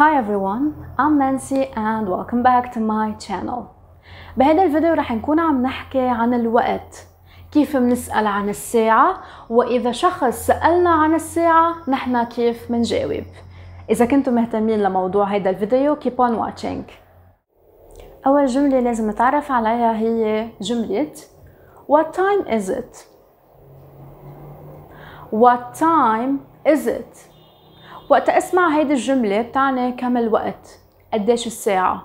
Hi everyone, I'm Nancy and welcome back to my channel. بهذا الفيديو رح نكون عم نحكي عن الوقت كيف منسأل عن الساعة وإذا شخص سألنا عن الساعة نحن كيف منجاوب إذا كنتم مهتمين لموضوع هذا الفيديو keep on watching أول جملة لازم نتعرف عليها هي جملة What time is it? What time is it? وقت اسمع هيدي الجمله بتعني كم الوقت قديش الساعه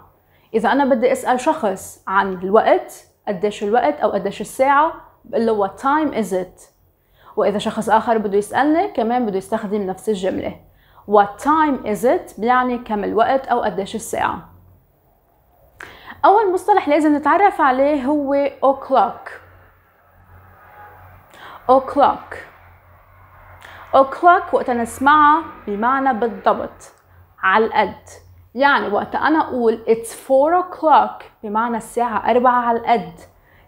اذا انا بدي اسال شخص عن الوقت قديش الوقت او قديش الساعه بقول له what time is it واذا شخص اخر بده يسالني كمان بده يستخدم نفس الجمله what time is it بيعني كم الوقت او قديش الساعه اول مصطلح لازم نتعرف عليه هو o'clock o'clock o'clock وقت نسمعها بمعنى بالضبط على القد يعني وقت أنا أقول it's four o'clock بمعنى الساعة أربعة على القد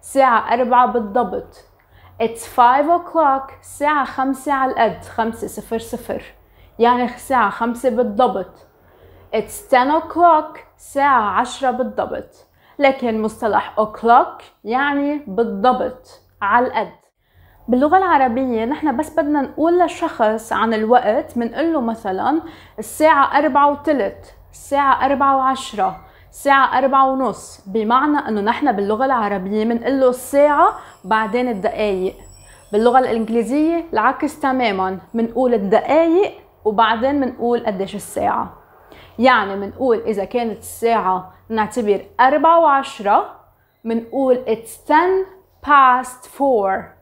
ساعة أربعة بالضبط it's five o'clock ساعة خمسة على القد خمسة صفر صفر يعني ساعة خمسة بالضبط it's ten o'clock ساعة عشرة بالضبط لكن مصطلح o'clock يعني بالضبط على القد باللغة العربية نحن بس بدنا نقول لشخص عن الوقت بنقول له مثلا الساعة أربعة وثلث الساعة أربعة وعشرة الساعة أربعة ونص بمعنى أنه نحن باللغة العربية بنقول له الساعة بعدين الدقايق باللغة الإنجليزية العكس تماما بنقول الدقايق وبعدين بنقول قديش الساعة يعني بنقول إذا كانت الساعة نعتبر أربعة وعشرة بنقول it's ten past four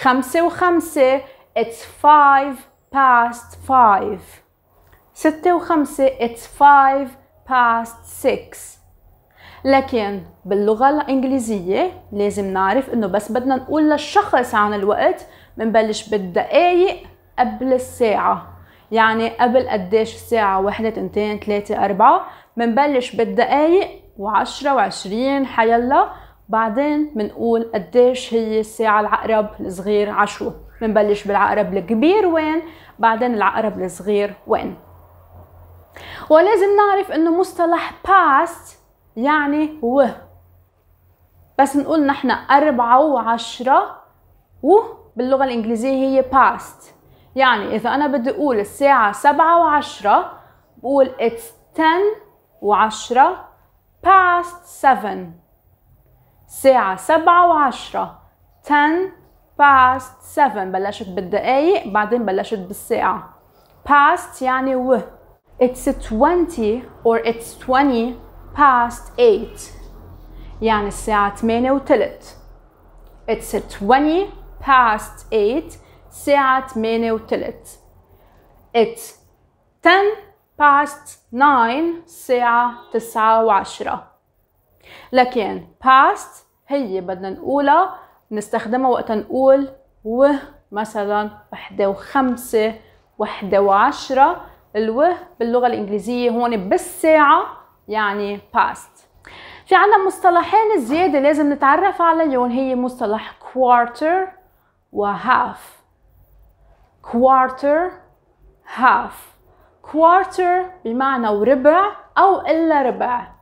خمسة وخمسة it's five past five ستة وخمسة it's five past six لكن باللغة الإنجليزية لازم نعرف إنه بس بدنا نقول للشخص عن الوقت منبلش بالدقايق قبل الساعة يعني قبل قديش الساعة واحدة اثنتين ثلاثة أربعة منبلش بالدقايق وعشرة وعشرين حيلا بعدين بنقول قديش هي الساعة العقرب الصغير عشو بنبلش بالعقرب الكبير وين بعدين العقرب الصغير وين ولازم نعرف انه مصطلح past يعني و بس نقول نحن أربعة وعشرة و باللغة الإنجليزية هي past يعني إذا أنا بدي أقول الساعة سبعة وعشرة بقول it's ten وعشرة past seven الساعة سبعة وعشرة 10 past 7 بلشت بالدقايق بعدين بلشت بالساعة past يعني و it's 20 or it's 20 past 8 يعني الساعة 8 وثلث it's 20 past 8 ساعة 8 وثلث it's 10 past 9 ساعة 9 وعشرة لكن past هي بدنا نقولها نستخدمها وقت نقول و مثلا وحدة وخمسة وحدة وعشرة الو باللغة الإنجليزية هون بالساعة يعني past في عنا مصطلحين زيادة لازم نتعرف عليهم هي مصطلح quarter و half quarter half quarter بمعنى وربع أو إلا ربع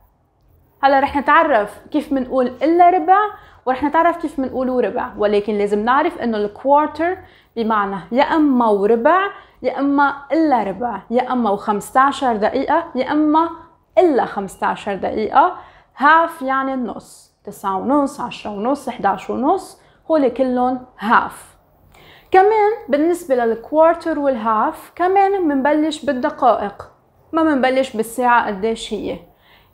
هلا رح نتعرف كيف بنقول الا ربع ورح نتعرف كيف بنقول ربع ولكن لازم نعرف انه الكوارتر بمعنى يا اما وربع يا اما الا ربع يا اما و15 دقيقة يا اما الا 15 دقيقة هاف يعني النص تسعة ونص عشرة ونص 11 ونص هول كلهم هاف كمان بالنسبة للكوارتر والهاف كمان منبلش بالدقائق ما منبلش بالساعة قديش هي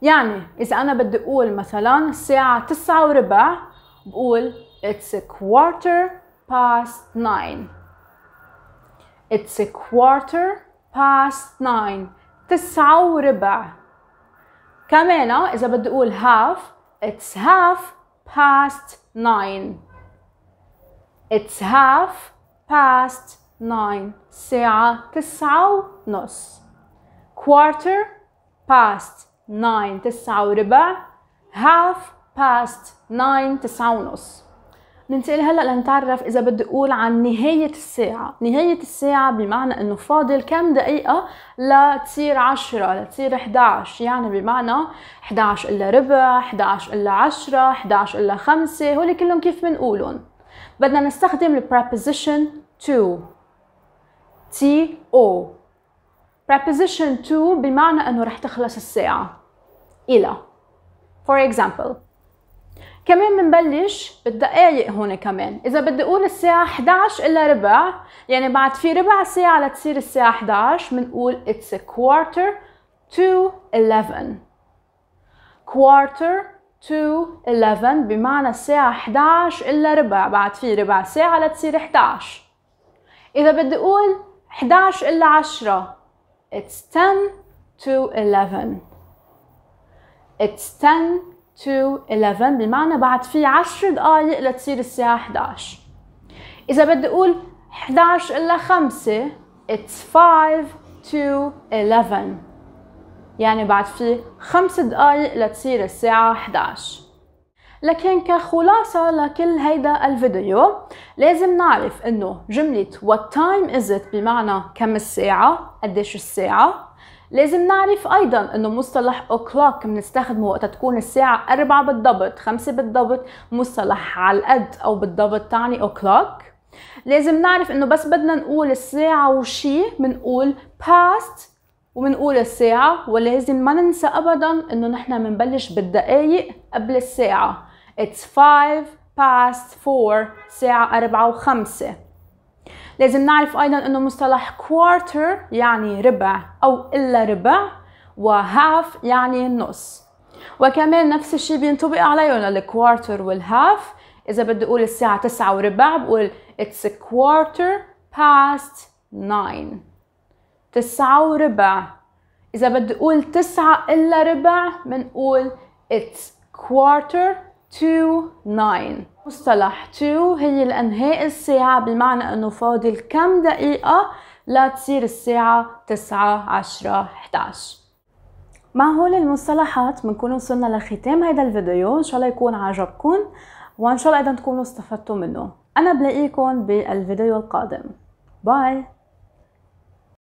يعني إذا أنا بدي أقول مثلا الساعة تسعة وربع بقول It's a quarter past nine It's a quarter past nine تسعة وربع كمان إذا بدي أقول half It's half past nine It's half past nine ساعة تسعة ونص quarter past nine. 9 تسعة وربع half past 9 تسعة ونص ننتقل هلا لنتعرف اذا بدي اقول عن نهاية الساعة، نهاية الساعة بمعنى انه فاضل كم دقيقة لتصير 10 لتصير 11 يعني بمعنى 11 الا ربع، 11 الا 10 11 الا 5 هول كلهم كيف بنقولهم بدنا نستخدم preposition to T O preposition to بمعنى انه رح تخلص الساعة إلى for example كمان بنبلش بالدقايق هون كمان اذا بدي اقول الساعه 11 الا ربع يعني بعد في ربع ساعه لتصير الساعه 11 بنقول it's a quarter to 11 quarter to 11 بمعنى الساعه 11 الا ربع بعد في ربع ساعه لتصير 11 اذا بدي اقول 11 الا 10 it's 10 to 11 It's 10 to 11 بمعنى بعد في 10 دقائق لتصير الساعة 11 إذا بدي أقول 11 إلا 5 It's 5 to 11 يعني بعد في 5 دقائق لتصير الساعة 11 لكن كخلاصة لكل هيدا الفيديو لازم نعرف انه جملة what time is it بمعنى كم الساعة قديش الساعة لازم نعرف ايضا انه مصطلح اوكلاك بنستخدمه وقت تكون الساعة 4 بالضبط 5 بالضبط مصطلح على القد او بالضبط تعني اوكلاك لازم نعرف انه بس بدنا نقول الساعة وشي بنقول past وبنقول الساعة ولازم ما ننسى ابدا انه نحن بنبلش بالدقايق قبل الساعة It's five past four ساعة 4 و5 لازم نعرف ايضا انه مصطلح quarter يعني ربع او الا ربع half يعني نص وكمان نفس الشيء بينطبق عليهم الكوارتر والهاف اذا بدي اقول الساعه تسعة وربع بقول a quarter past nine تسعة وربع إذا بدي أقول تسعة إلا ربع بنقول it's quarter to nine مصطلح تو هي الانهاء الساعة بمعنى انه فاضل كم دقيقة لتصير الساعة 9 10 11 مع هول المصطلحات بنكون وصلنا لختام هيدا الفيديو ان شاء الله يكون عجبكم وان شاء الله ايضا تكونوا استفدتوا منه انا بلاقيكم بالفيديو القادم باي